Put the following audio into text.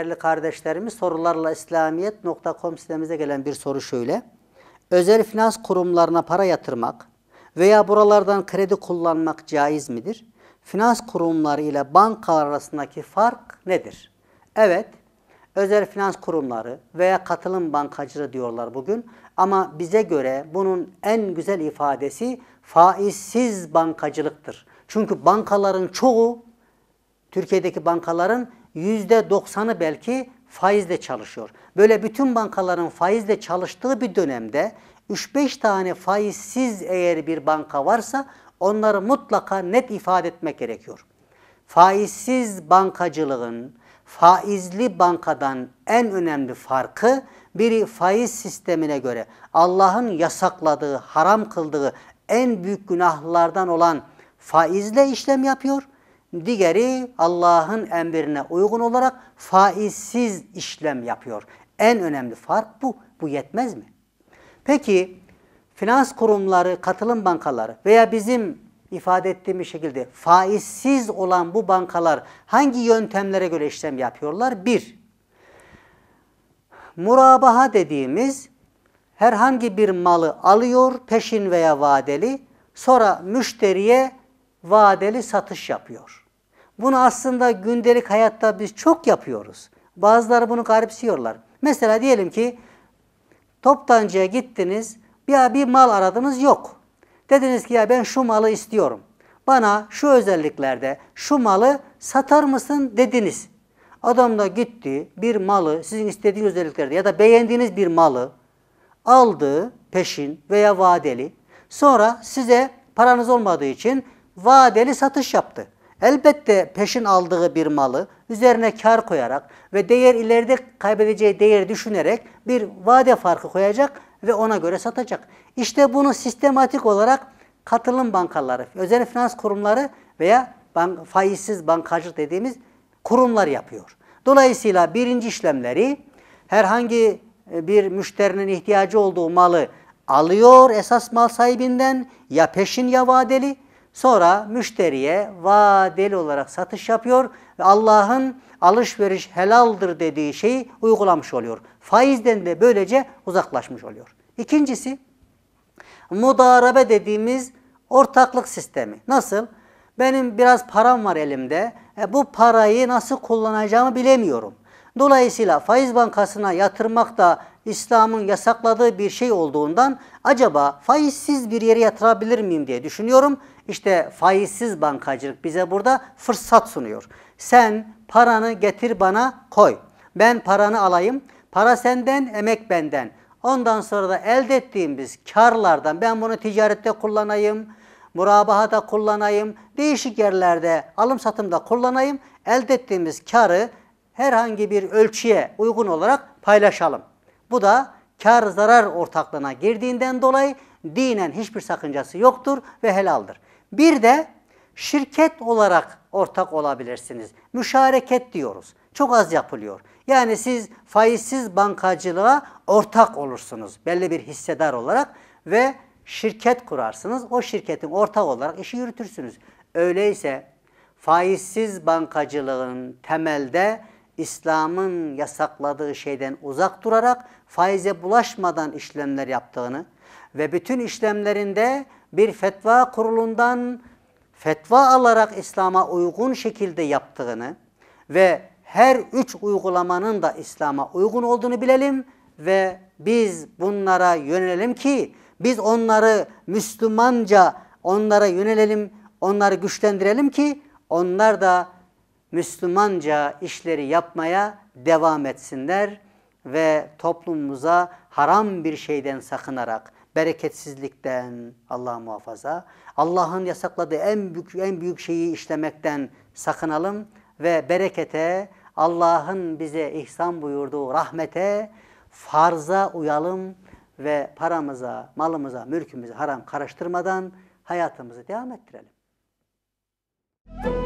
değerli kardeşlerimiz sorularla İslamiyet.com sitemize gelen bir soru şöyle. Özel finans kurumlarına para yatırmak veya buralardan kredi kullanmak caiz midir? Finans kurumları ile bankalar arasındaki fark nedir? Evet, özel finans kurumları veya katılım bankacılığı diyorlar bugün. Ama bize göre bunun en güzel ifadesi faizsiz bankacılıktır. Çünkü bankaların çoğu, Türkiye'deki bankaların %90'ı belki faizle çalışıyor. Böyle bütün bankaların faizle çalıştığı bir dönemde 3-5 tane faizsiz eğer bir banka varsa onları mutlaka net ifade etmek gerekiyor. Faizsiz bankacılığın faizli bankadan en önemli farkı biri faiz sistemine göre Allah'ın yasakladığı, haram kıldığı en büyük günahlardan olan faizle işlem yapıyor. Diğeri Allah'ın emrine uygun olarak faizsiz işlem yapıyor. En önemli fark bu. Bu yetmez mi? Peki finans kurumları, katılım bankaları veya bizim ifade ettiğimiz şekilde faizsiz olan bu bankalar hangi yöntemlere göre işlem yapıyorlar? Bir, murabaha dediğimiz herhangi bir malı alıyor peşin veya vadeli sonra müşteriye vadeli satış yapıyor. Bunu aslında gündelik hayatta biz çok yapıyoruz. Bazıları bunu garipsiyorlar. Mesela diyelim ki toptancıya gittiniz, bir, bir mal aradınız yok. Dediniz ki ya ben şu malı istiyorum. Bana şu özelliklerde şu malı satar mısın dediniz. Adam da gitti bir malı sizin istediğiniz özelliklerde ya da beğendiğiniz bir malı aldı peşin veya vadeli. Sonra size paranız olmadığı için vadeli satış yaptı. Elbette peşin aldığı bir malı üzerine kar koyarak ve değer ileride kaybedeceği değeri düşünerek bir vade farkı koyacak ve ona göre satacak. İşte bunu sistematik olarak katılım bankaları, özel finans kurumları veya bank, faizsiz bankacılık dediğimiz kurumlar yapıyor. Dolayısıyla birinci işlemleri herhangi e, bir müşterinin ihtiyacı olduğu malı alıyor esas mal sahibinden ya peşin ya vadeli Sonra müşteriye vadeli olarak satış yapıyor ve Allah'ın alışveriş helaldir dediği şeyi uygulamış oluyor. Faizden de böylece uzaklaşmış oluyor. İkincisi mudarabe dediğimiz ortaklık sistemi. Nasıl? Benim biraz param var elimde. E, bu parayı nasıl kullanacağımı bilemiyorum. Dolayısıyla faiz bankasına yatırmak da İslam'ın yasakladığı bir şey olduğundan acaba faizsiz bir yere yatırabilir miyim diye düşünüyorum. İşte faizsiz bankacılık bize burada fırsat sunuyor. Sen paranı getir bana koy. Ben paranı alayım. Para senden, emek benden. Ondan sonra da elde ettiğimiz karlardan ben bunu ticarette kullanayım, murabahada kullanayım, değişik yerlerde alım satımda kullanayım. Elde ettiğimiz karı herhangi bir ölçüye uygun olarak paylaşalım. Bu da kar zarar ortaklığına girdiğinden dolayı dinen hiçbir sakıncası yoktur ve helaldir. Bir de şirket olarak ortak olabilirsiniz. Müşareket diyoruz. Çok az yapılıyor. Yani siz faizsiz bankacılığa ortak olursunuz belli bir hissedar olarak ve şirket kurarsınız. O şirketin ortak olarak işi yürütürsünüz. Öyleyse faizsiz bankacılığın temelde İslam'ın yasakladığı şeyden uzak durarak faize bulaşmadan işlemler yaptığını ve bütün işlemlerinde bir fetva kurulundan fetva alarak İslam'a uygun şekilde yaptığını ve her üç uygulamanın da İslam'a uygun olduğunu bilelim ve biz bunlara yönelelim ki biz onları Müslümanca onlara yönelelim, onları güçlendirelim ki onlar da Müslümanca işleri yapmaya devam etsinler ve toplumumuza haram bir şeyden sakınarak, bereketsizlikten Allah muhafaza, Allah'ın yasakladığı en büyük en büyük şeyi işlemekten sakınalım ve berekete, Allah'ın bize ihsan buyurduğu rahmete, farza uyalım ve paramıza, malımıza, mülkümüze haram karıştırmadan hayatımızı devam ettirelim. Müzik